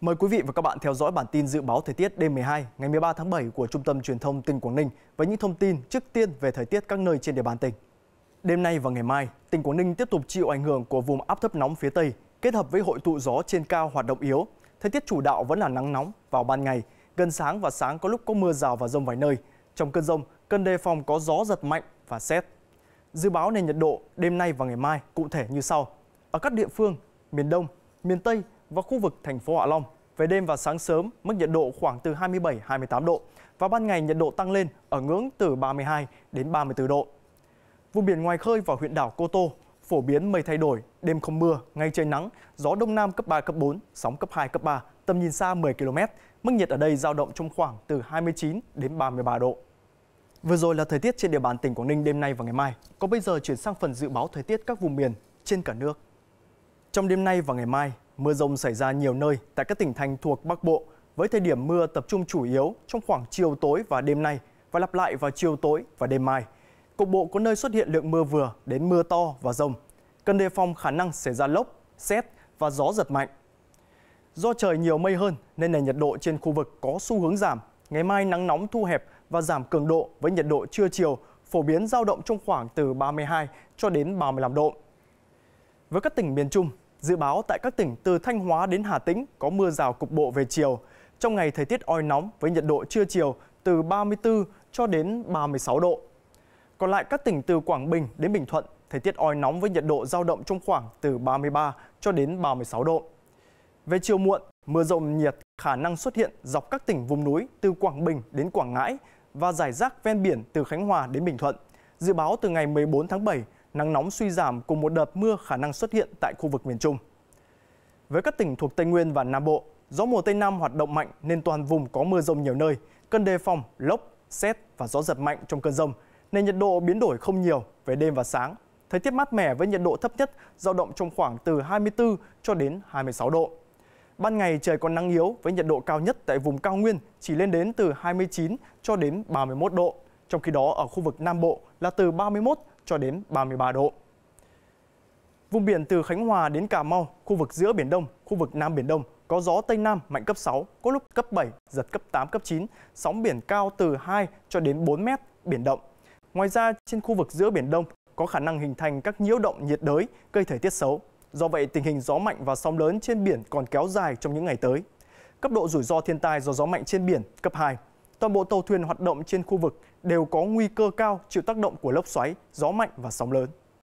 Mời quý vị và các bạn theo dõi bản tin dự báo thời tiết đêm 12 ngày 13 tháng 7 của Trung tâm Truyền thông tỉnh Quảng Ninh với những thông tin trước tiên về thời tiết các nơi trên địa bàn tỉnh. Đêm nay và ngày mai, tỉnh Quảng Ninh tiếp tục chịu ảnh hưởng của vùng áp thấp nóng phía Tây kết hợp với hội tụ gió trên cao hoạt động yếu. Thời tiết chủ đạo vẫn là nắng nóng vào ban ngày, gần sáng và sáng có lúc có mưa rào và rông vài nơi. Trong cơn rông, cần đề phòng có gió giật mạnh và xét. Dự báo nền nhiệt độ đêm nay và ngày mai cụ thể như sau. Ở các địa phương, miền Đông, miền Tây và khu vực thành phố Hạ Long về đêm và sáng sớm, mức nhiệt độ khoảng từ 27-28 độ và ban ngày nhiệt độ tăng lên ở ngưỡng từ 32 đến 34 độ. Vùng biển ngoài khơi và huyện đảo Cô Tô phổ biến mây thay đổi, đêm không mưa, ngày trời nắng, gió đông nam cấp 3 cấp 4, sóng cấp 2 cấp 3, tầm nhìn xa 10 km. Mức nhiệt ở đây dao động trong khoảng từ 29 đến 33 độ. Vừa rồi là thời tiết trên địa bàn tỉnh Quảng Ninh đêm nay và ngày mai. Còn bây giờ chuyển sang phần dự báo thời tiết các vùng miền trên cả nước. Trong đêm nay và ngày mai, mưa rông xảy ra nhiều nơi tại các tỉnh thành thuộc Bắc Bộ, với thời điểm mưa tập trung chủ yếu trong khoảng chiều tối và đêm nay và lặp lại vào chiều tối và đêm mai. Cục bộ có nơi xuất hiện lượng mưa vừa đến mưa to và rông. Cần đề phòng khả năng xảy ra lốc, xét và gió giật mạnh. Do trời nhiều mây hơn nên nền nhiệt độ trên khu vực có xu hướng giảm. Ngày mai nắng nóng thu hẹp và giảm cường độ với nhiệt độ trưa chiều phổ biến dao động trong khoảng từ 32 cho đến 35 độ. Với các tỉnh miền Trung, Dự báo tại các tỉnh từ Thanh Hóa đến Hà Tĩnh có mưa rào cục bộ về chiều. Trong ngày thời tiết oi nóng với nhiệt độ trưa chiều từ 34 cho đến 36 độ. Còn lại các tỉnh từ Quảng Bình đến Bình Thuận, thời tiết oi nóng với nhiệt độ giao động trong khoảng từ 33 cho đến 36 độ. Về chiều muộn, mưa rộng nhiệt khả năng xuất hiện dọc các tỉnh vùng núi từ Quảng Bình đến Quảng Ngãi và giải rác ven biển từ Khánh Hòa đến Bình Thuận. Dự báo từ ngày 14 tháng 7, nắng nóng suy giảm cùng một đợt mưa khả năng xuất hiện tại khu vực miền Trung. Với các tỉnh thuộc Tây Nguyên và Nam Bộ, gió mùa Tây Nam hoạt động mạnh nên toàn vùng có mưa rông nhiều nơi, cần đề phòng, lốc, xét và gió giật mạnh trong cơn rông, nên nhiệt độ biến đổi không nhiều về đêm và sáng. Thời tiết mát mẻ với nhiệt độ thấp nhất dao động trong khoảng từ 24 cho đến 26 độ. Ban ngày trời còn nắng yếu với nhiệt độ cao nhất tại vùng cao nguyên chỉ lên đến từ 29 cho đến 31 độ, trong khi đó ở khu vực Nam Bộ là từ 31 cho đến 33 độ. Vùng biển từ Khánh Hòa đến Cà Mau, khu vực giữa Biển Đông, khu vực Nam Biển Đông có gió Tây Nam mạnh cấp 6, có lúc cấp 7, giật cấp 8, cấp 9, sóng biển cao từ 2 cho đến 4 mét, biển động. Ngoài ra, trên khu vực giữa Biển Đông có khả năng hình thành các nhiễu động nhiệt đới, gây thời tiết xấu. Do vậy, tình hình gió mạnh và sóng lớn trên biển còn kéo dài trong những ngày tới. Cấp độ rủi ro thiên tai do gió mạnh trên biển cấp 2 toàn bộ tàu thuyền hoạt động trên khu vực đều có nguy cơ cao chịu tác động của lốc xoáy, gió mạnh và sóng lớn.